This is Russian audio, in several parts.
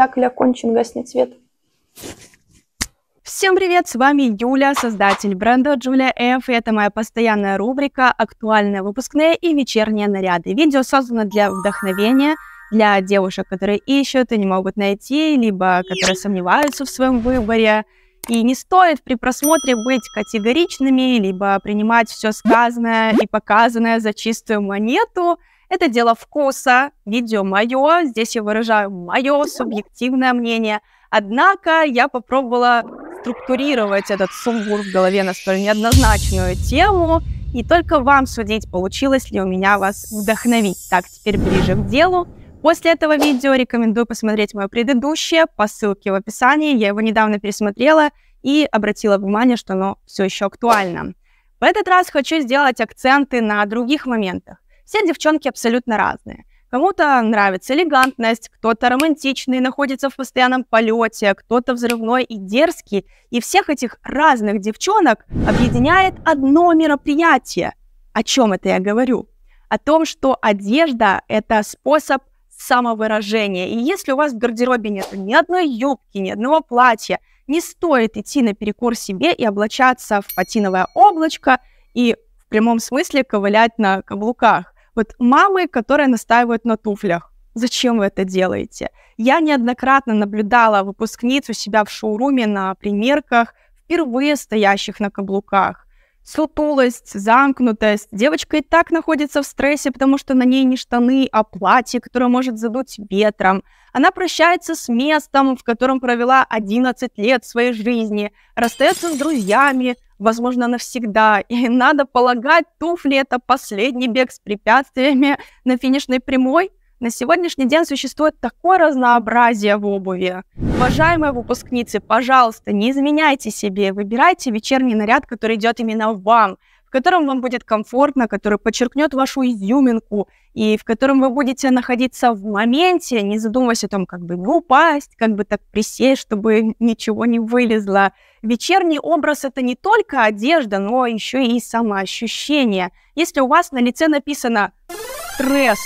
спектакля «Кончен гаснет свет». Всем привет, с вами Юля, создатель бренда Джулия F. И это моя постоянная рубрика «Актуальные выпускные и вечерние наряды». Видео создано для вдохновения, для девушек, которые ищут и не могут найти, либо которые сомневаются в своем выборе. И не стоит при просмотре быть категоричными, либо принимать все сказанное и показанное за чистую монету – это дело вкуса, видео мое, здесь я выражаю мое субъективное мнение. Однако я попробовала структурировать этот сумбур в голове на столь неоднозначную тему, и только вам судить, получилось ли у меня вас вдохновить. Так, теперь ближе к делу. После этого видео рекомендую посмотреть мое предыдущее по ссылке в описании. Я его недавно пересмотрела и обратила внимание, что оно все еще актуально. В этот раз хочу сделать акценты на других моментах. Все девчонки абсолютно разные. Кому-то нравится элегантность, кто-то романтичный, находится в постоянном полете, кто-то взрывной и дерзкий. И всех этих разных девчонок объединяет одно мероприятие. О чем это я говорю? О том, что одежда – это способ самовыражения. И если у вас в гардеробе нет ни одной юбки, ни одного платья, не стоит идти наперекор себе и облачаться в патиновое облачко и в прямом смысле ковылять на каблуках вот мамы, которые настаивают на туфлях. Зачем вы это делаете? Я неоднократно наблюдала выпускниц у себя в шоуруме на примерках, впервые стоящих на каблуках. Сутулость, замкнутость. Девочка и так находится в стрессе, потому что на ней не штаны, а платье, которое может задуть ветром. Она прощается с местом, в котором провела 11 лет своей жизни, расстается с друзьями, возможно, навсегда. И надо полагать, туфли — это последний бег с препятствиями на финишной прямой. На сегодняшний день существует такое разнообразие в обуви. Уважаемые выпускницы, пожалуйста, не изменяйте себе, выбирайте вечерний наряд, который идет именно вам, в котором вам будет комфортно, который подчеркнет вашу изюминку, и в котором вы будете находиться в моменте, не задумываясь о том, как бы не упасть, как бы так присесть, чтобы ничего не вылезло. Вечерний образ – это не только одежда, но еще и самоощущение. Если у вас на лице написано «стресс»,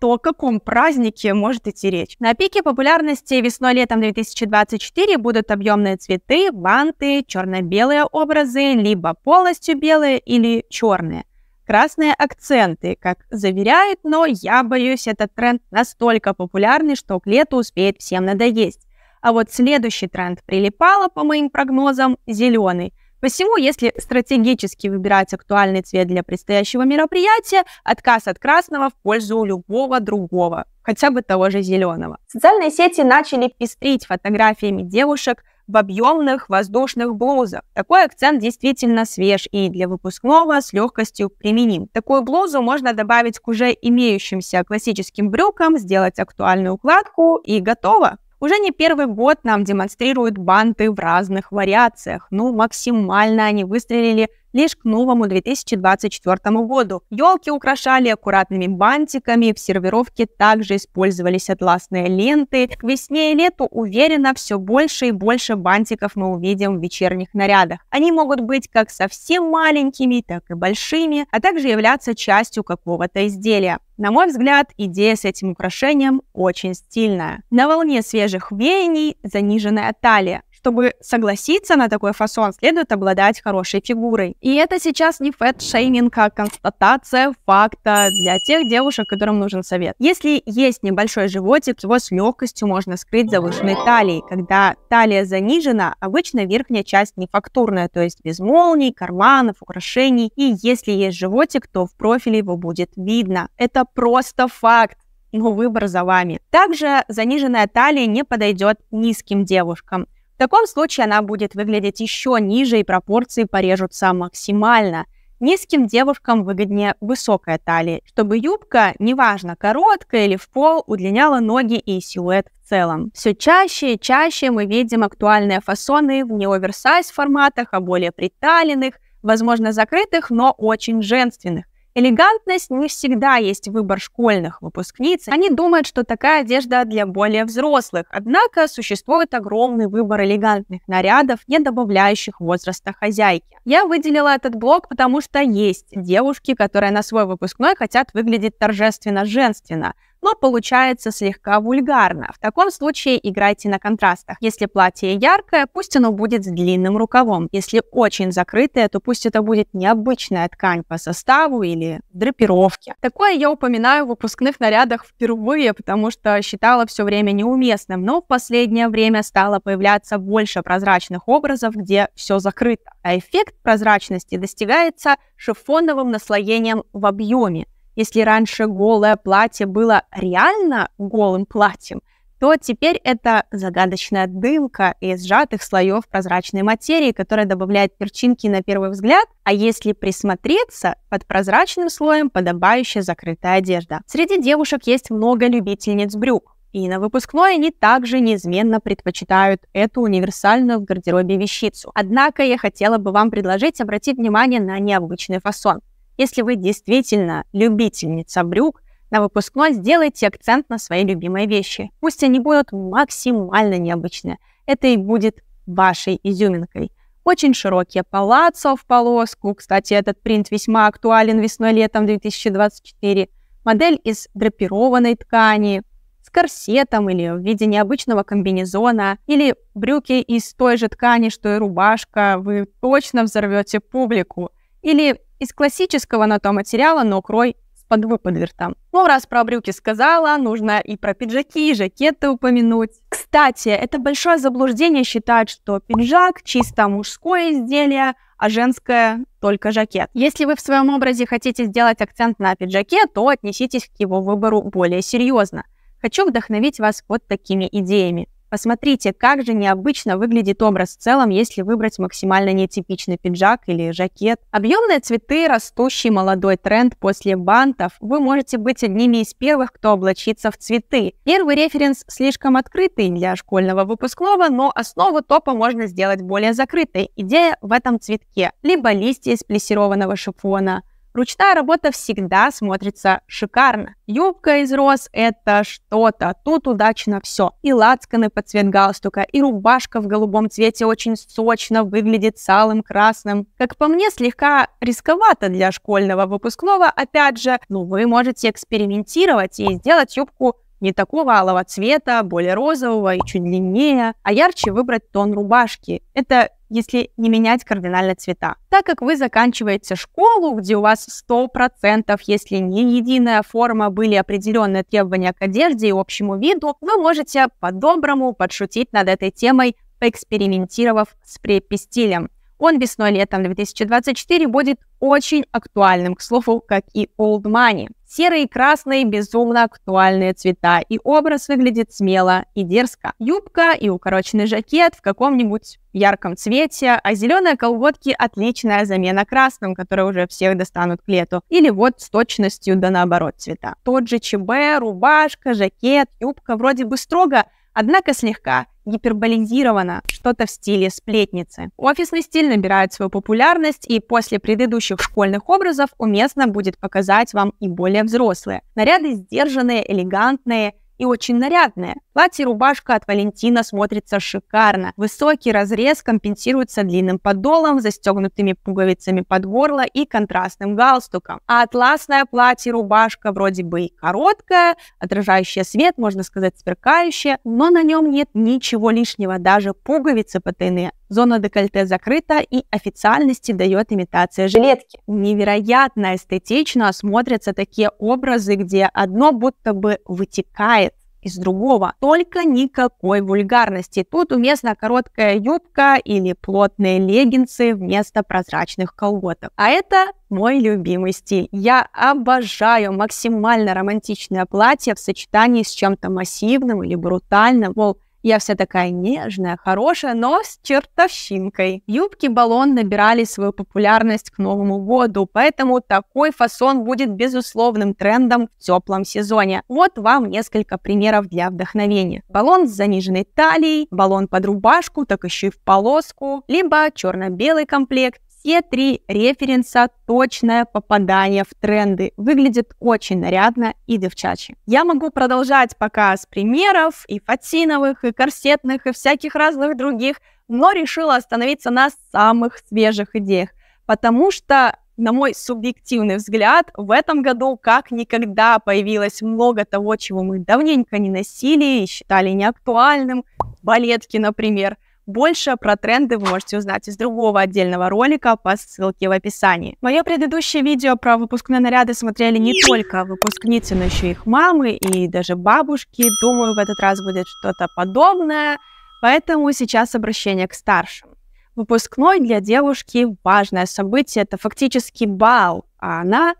то о каком празднике может идти речь? На пике популярности весной-летом 2024 будут объемные цветы, банты, черно-белые образы, либо полностью белые или черные. Красные акценты, как заверяют, но я боюсь, этот тренд настолько популярный, что к лету успеет всем надоесть. А вот следующий тренд прилипало, по моим прогнозам, зеленый. Посему, если стратегически выбирать актуальный цвет для предстоящего мероприятия, отказ от красного в пользу любого другого, хотя бы того же зеленого. Социальные сети начали пестрить фотографиями девушек в объемных воздушных блузах. Такой акцент действительно свеж и для выпускного с легкостью применим. Такую блузу можно добавить к уже имеющимся классическим брюкам, сделать актуальную укладку и готово. Уже не первый год нам демонстрируют банты в разных вариациях. Ну, максимально они выстрелили лишь к новому 2024 году. Елки украшали аккуратными бантиками, в сервировке также использовались атласные ленты. К весне и лету уверенно все больше и больше бантиков мы увидим в вечерних нарядах. Они могут быть как совсем маленькими, так и большими, а также являться частью какого-то изделия. На мой взгляд, идея с этим украшением очень стильная. На волне свежих веяний заниженная талия, чтобы согласиться на такой фасон, следует обладать хорошей фигурой. И это сейчас не фэт-шейминг, а констатация факта для тех девушек, которым нужен совет. Если есть небольшой животик, его с легкостью можно скрыть завышенной талией. Когда талия занижена, обычно верхняя часть не фактурная, то есть без молний, карманов, украшений. И если есть животик, то в профиле его будет видно. Это просто факт но выбор за вами. Также заниженная талия не подойдет низким девушкам. В таком случае она будет выглядеть еще ниже и пропорции порежутся максимально. Низким девушкам выгоднее высокая талия, чтобы юбка, неважно, короткая или в пол, удлиняла ноги и силуэт в целом. Все чаще и чаще мы видим актуальные фасоны в не оверсайз форматах, а более приталенных, возможно, закрытых, но очень женственных. Элегантность не всегда есть выбор школьных выпускниц. Они думают, что такая одежда для более взрослых. Однако существует огромный выбор элегантных нарядов, не добавляющих возраста хозяйки. Я выделила этот блок, потому что есть девушки, которые на свой выпускной хотят выглядеть торжественно-женственно, но получается слегка вульгарно. В таком случае играйте на контрастах. Если платье яркое, пусть оно будет с длинным рукавом. Если очень закрытое, то пусть это будет необычная ткань по составу или драпировке. Такое я упоминаю в выпускных нарядах впервые, потому что считала все время неуместным, но в последнее время стало появляться больше прозрачных образов, где все закрыто. А эффект прозрачности достигается шифоновым наслоением в объеме. Если раньше голое платье было реально голым платьем, то теперь это загадочная дымка из сжатых слоев прозрачной материи, которая добавляет перчинки на первый взгляд, а если присмотреться, под прозрачным слоем подобающая закрытая одежда. Среди девушек есть много любительниц брюк. И на выпускной они также неизменно предпочитают эту универсальную в гардеробе вещицу. Однако я хотела бы вам предложить обратить внимание на необычный фасон. Если вы действительно любительница брюк, на выпускной сделайте акцент на свои любимые вещи. Пусть они будут максимально необычны. Это и будет вашей изюминкой. Очень широкие палаццо в полоску. Кстати, этот принт весьма актуален весной-летом 2024. Модель из драпированной ткани, с корсетом или в виде необычного комбинезона, или брюки из той же ткани, что и рубашка, вы точно взорвете публику. Или из классического на то материала, но крой с подвыпадвертом. Ну, раз про брюки сказала, нужно и про пиджаки, и жакеты упомянуть. Кстати, это большое заблуждение считать, что пиджак чисто мужское изделие, а женское только жакет. Если вы в своем образе хотите сделать акцент на пиджаке, то отнеситесь к его выбору более серьезно. Хочу вдохновить вас вот такими идеями. Посмотрите, как же необычно выглядит образ в целом, если выбрать максимально нетипичный пиджак или жакет. Объемные цветы, растущий молодой тренд после бантов, вы можете быть одними из первых, кто облачится в цветы. Первый референс слишком открытый для школьного выпускного, но основу топа можно сделать более закрытой. Идея в этом цветке. Либо листья из плессированного шифона, Ручная работа всегда смотрится шикарно. Юбка из роз – это что-то, тут удачно все. И лацканы под цвет галстука, и рубашка в голубом цвете очень сочно выглядит салым красным. Как по мне, слегка рисковато для школьного выпускного, опять же, но ну, вы можете экспериментировать и сделать юбку не такого алого цвета, более розового и чуть длиннее, а ярче выбрать тон рубашки. Это если не менять кардинально цвета. Так как вы заканчиваете школу, где у вас 100%, если не единая форма, были определенные требования к одежде и общему виду, вы можете по-доброму подшутить над этой темой, поэкспериментировав с препестилем он весной-летом 2024 будет очень актуальным, к слову, как и Old Money. Серые и красные – безумно актуальные цвета, и образ выглядит смело и дерзко. Юбка и укороченный жакет в каком-нибудь ярком цвете, а зеленые колготки – отличная замена красным, которые уже всех достанут к лету. Или вот с точностью да наоборот цвета. Тот же ЧБ, рубашка, жакет, юбка вроде бы строго, однако слегка гиперболизировано, что-то в стиле сплетницы. Офисный стиль набирает свою популярность, и после предыдущих школьных образов уместно будет показать вам и более взрослые. Наряды сдержанные, элегантные – и очень нарядное. Платье-рубашка от Валентина смотрится шикарно. Высокий разрез компенсируется длинным подолом, застегнутыми пуговицами под горло и контрастным галстуком. А атласное платье-рубашка вроде бы и короткая, отражающая свет, можно сказать, сверкающая, но на нем нет ничего лишнего, даже пуговицы потайные Зона декольте закрыта и официальности дает имитация жилетки. Невероятно эстетично смотрятся такие образы, где одно будто бы вытекает из другого. Только никакой вульгарности. Тут уместна короткая юбка или плотные леггинсы вместо прозрачных колготок. А это мой любимый стиль. Я обожаю максимально романтичное платье в сочетании с чем-то массивным или брутальным. Мол, я вся такая нежная, хорошая, но с чертовщинкой. Юбки-баллон набирали свою популярность к Новому году, поэтому такой фасон будет безусловным трендом в теплом сезоне. Вот вам несколько примеров для вдохновения. Баллон с заниженной талией, баллон под рубашку, так еще и в полоску, либо черно-белый комплект, все три референса – точное попадание в тренды. Выглядит очень нарядно и девчачьи. Я могу продолжать показ примеров и фатиновых, и корсетных, и всяких разных других, но решила остановиться на самых свежих идеях, потому что на мой субъективный взгляд, в этом году как никогда появилось много того, чего мы давненько не носили и считали неактуальным. Балетки, например – больше про тренды вы можете узнать из другого отдельного ролика по ссылке в описании. Мое предыдущее видео про выпускные наряды смотрели не только выпускницы, но еще и их мамы и даже бабушки. Думаю, в этот раз будет что-то подобное, поэтому сейчас обращение к старшим. Выпускной для девушки важное событие, это фактически бал, а она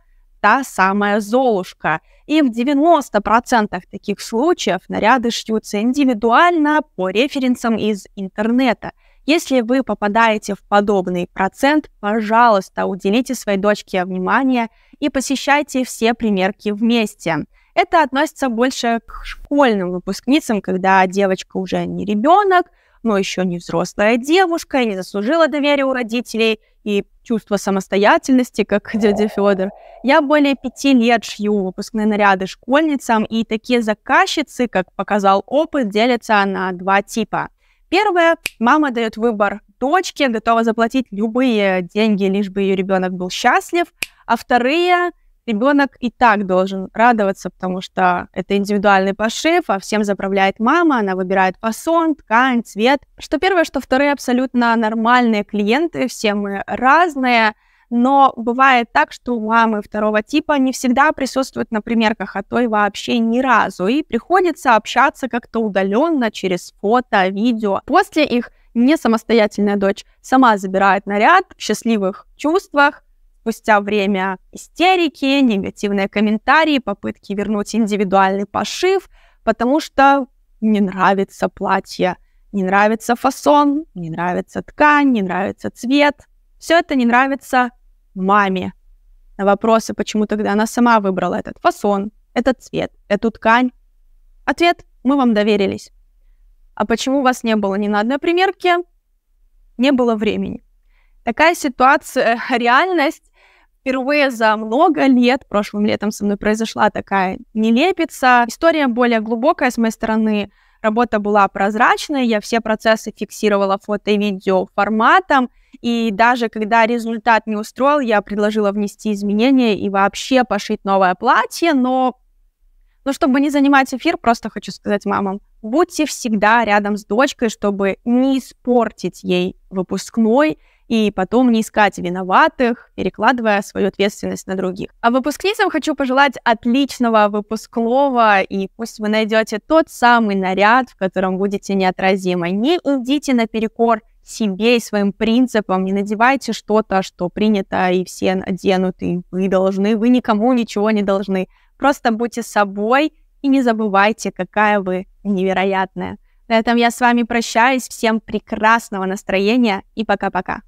та самая Золушка. И в 90% таких случаев наряды шьются индивидуально по референсам из интернета. Если вы попадаете в подобный процент, пожалуйста, уделите своей дочке внимание и посещайте все примерки вместе. Это относится больше к школьным выпускницам, когда девочка уже не ребенок, но еще не взрослая девушка, не заслужила доверия у родителей и чувство самостоятельности, как дядя Федор. Я более пяти лет шью выпускные наряды школьницам, и такие заказчицы, как показал опыт, делятся на два типа. Первое, мама дает выбор дочке, готова заплатить любые деньги, лишь бы ее ребенок был счастлив. А вторые, ребенок и так должен радоваться, потому что это индивидуальный пошив, а всем заправляет мама, она выбирает фасон, ткань, цвет. Что первое, что вторые абсолютно нормальные клиенты, все мы разные, но бывает так, что у мамы второго типа не всегда присутствуют на примерках, а то и вообще ни разу. И приходится общаться как-то удаленно через фото, видео. После их не самостоятельная дочь сама забирает наряд в счастливых чувствах, спустя время истерики, негативные комментарии, попытки вернуть индивидуальный пошив, потому что не нравится платье, не нравится фасон, не нравится ткань, не нравится цвет. Все это не нравится маме. На вопросы, почему тогда она сама выбрала этот фасон, этот цвет, эту ткань, ответ – мы вам доверились. А почему у вас не было ни на одной примерке? Не было времени. Такая ситуация, реальность впервые за много лет, прошлым летом со мной произошла такая нелепица. История более глубокая с моей стороны. Работа была прозрачная, я все процессы фиксировала фото и видео форматом, и даже когда результат не устроил, я предложила внести изменения и вообще пошить новое платье, но но чтобы не занимать эфир, просто хочу сказать мамам, будьте всегда рядом с дочкой, чтобы не испортить ей выпускной, и потом не искать виноватых, перекладывая свою ответственность на других. А выпускницам хочу пожелать отличного выпускного, и пусть вы найдете тот самый наряд, в котором будете неотразимы. Не идите наперекор себе и своим принципам, не надевайте что-то, что принято, и все наденут, и вы должны, вы никому ничего не должны. Просто будьте собой и не забывайте, какая вы невероятная. На этом я с вами прощаюсь. Всем прекрасного настроения и пока-пока.